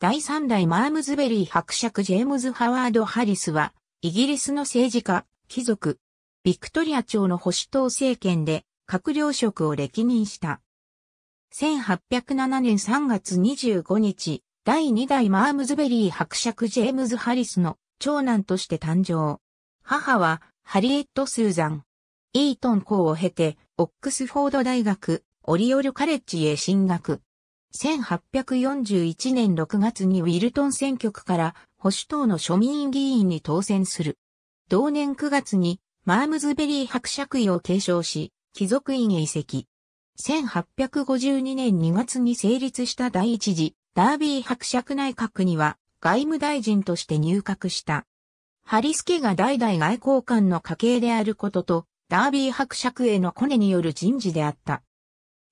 第3代マームズベリー伯爵ジェームズ・ハワード・ハリスは、イギリスの政治家、貴族、ビクトリア朝の保守党政権で、閣僚職を歴任した。1807年3月25日、第2代マームズベリー伯爵ジェームズ・ハリスの長男として誕生。母は、ハリエット・スーザン。イートン校を経て、オックスフォード大学、オリオル・カレッジへ進学。1841年6月にウィルトン選挙区から保守党の庶民議員に当選する。同年9月にマームズベリー伯爵位を継承し、貴族院へ移籍。1852年2月に成立した第一次ダービー伯爵内閣には外務大臣として入閣した。ハリス家が代々外交官の家系であることと、ダービー伯爵へのコネによる人事であった。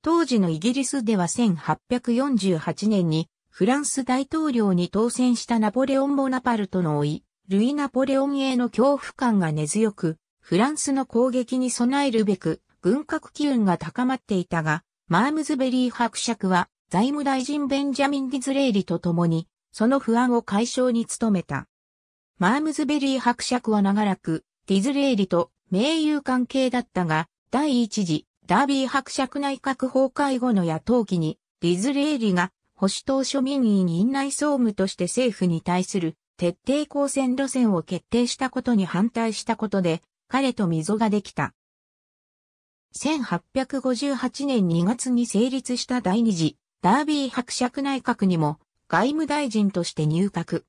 当時のイギリスでは1848年にフランス大統領に当選したナポレオン・ボナパルトの老い、ルイ・ナポレオンへの恐怖感が根強く、フランスの攻撃に備えるべく、軍拡機運が高まっていたが、マームズベリー伯爵は財務大臣ベンジャミン・ディズレーリと共に、その不安を解消に努めた。マームズベリー伯爵は長らく、ディズレーリと盟友関係だったが、第一次ダービー伯爵内閣崩壊後の野党期に、ディズレーリが保守党庶民院院内総務として政府に対する徹底抗戦路線を決定したことに反対したことで、彼と溝ができた。1858年2月に成立した第二次、ダービー伯爵内閣にも外務大臣として入閣。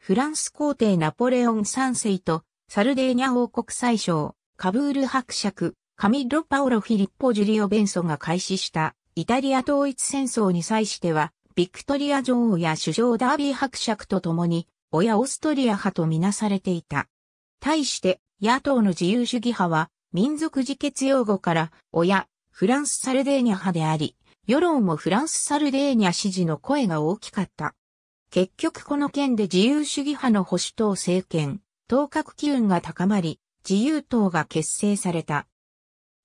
フランス皇帝ナポレオン三世とサルデーニャ王国最小、カブール伯爵、カミッロ・パオロ・フィリッポ・ジュリオ・ベンソが開始したイタリア統一戦争に際しては、ビクトリア女王や首相ダービー伯爵と共に、親オーストリア派とみなされていた。対して、野党の自由主義派は、民族自決用語から、親、フランス・サルデーニャ派であり、世論もフランス・サルデーニャ支持の声が大きかった。結局この件で自由主義派の保守党政権、当格機運が高まり、自由党が結成された。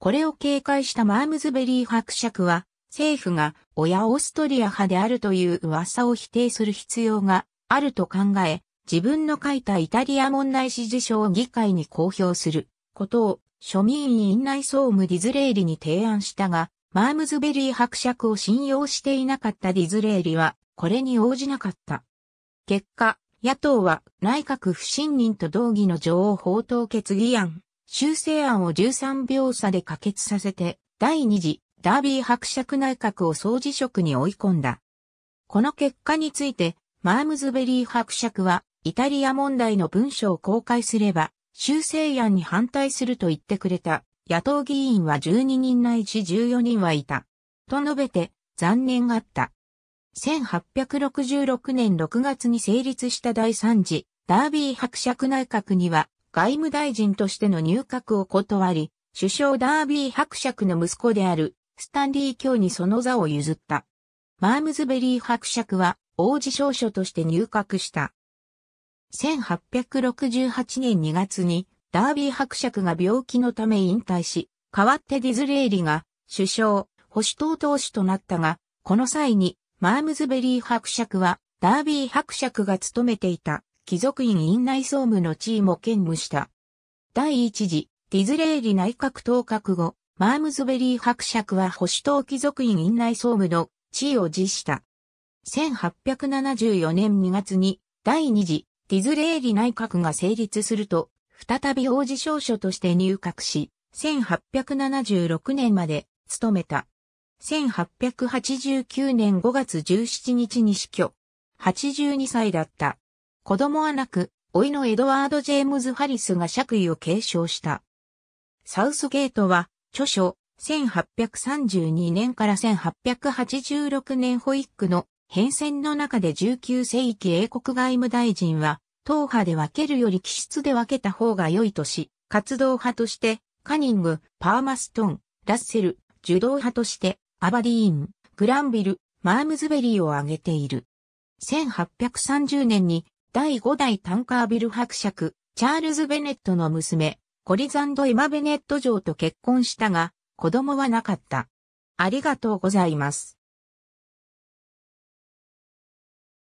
これを警戒したマームズベリー伯爵は、政府が親オーストリア派であるという噂を否定する必要があると考え、自分の書いたイタリア問題指示書を議会に公表することを庶民院内総務ディズレーリに提案したが、マームズベリー伯爵を信用していなかったディズレーリは、これに応じなかった。結果、野党は内閣不信任と同義の女王法等決議案修正案を13秒差で可決させて、第2次ダービー伯爵内閣を総辞職に追い込んだ。この結果について、マームズベリー伯爵は、イタリア問題の文書を公開すれば、修正案に反対すると言ってくれた野党議員は12人ないし14人はいた。と述べて、残念があった。1866年6月に成立した第3次、ダービー伯爵内閣には、外務大臣としての入閣を断り、首相ダービー伯爵の息子であるスタンリー卿にその座を譲った。マームズベリー伯爵は王子少書として入閣した。1868年2月にダービー伯爵が病気のため引退し、代わってディズレーリが首相、保守党党首となったが、この際にマームズベリー伯爵はダービー伯爵が務めていた貴族院院内総務の地位も兼務した。第一次、ディズレーリ内閣当閣後、マームズベリー伯爵は保守党貴族院院内総務の地位を辞した。1874年2月に第二次ディズレーリ内閣が成立すると、再び王子少書として入閣し、1876年まで務めた。1889年5月17日に死去。82歳だった。子供はなく、老いのエドワード・ジェームズ・ハリスが爵位を継承した。サウスゲートは、著書、1832年から1886年ホイックの変遷の中で19世紀英国外務大臣は、党派で分けるより気質で分けた方が良いとし、活動派として、カニング、パーマストン、ラッセル、受動派として、アバディーン、グランビル、マームズベリーを挙げている。1830年に第5代タンカービル伯爵、チャールズ・ベネットの娘、コリザンド・エマ・ベネット城と結婚したが、子供はなかった。ありがとうございます。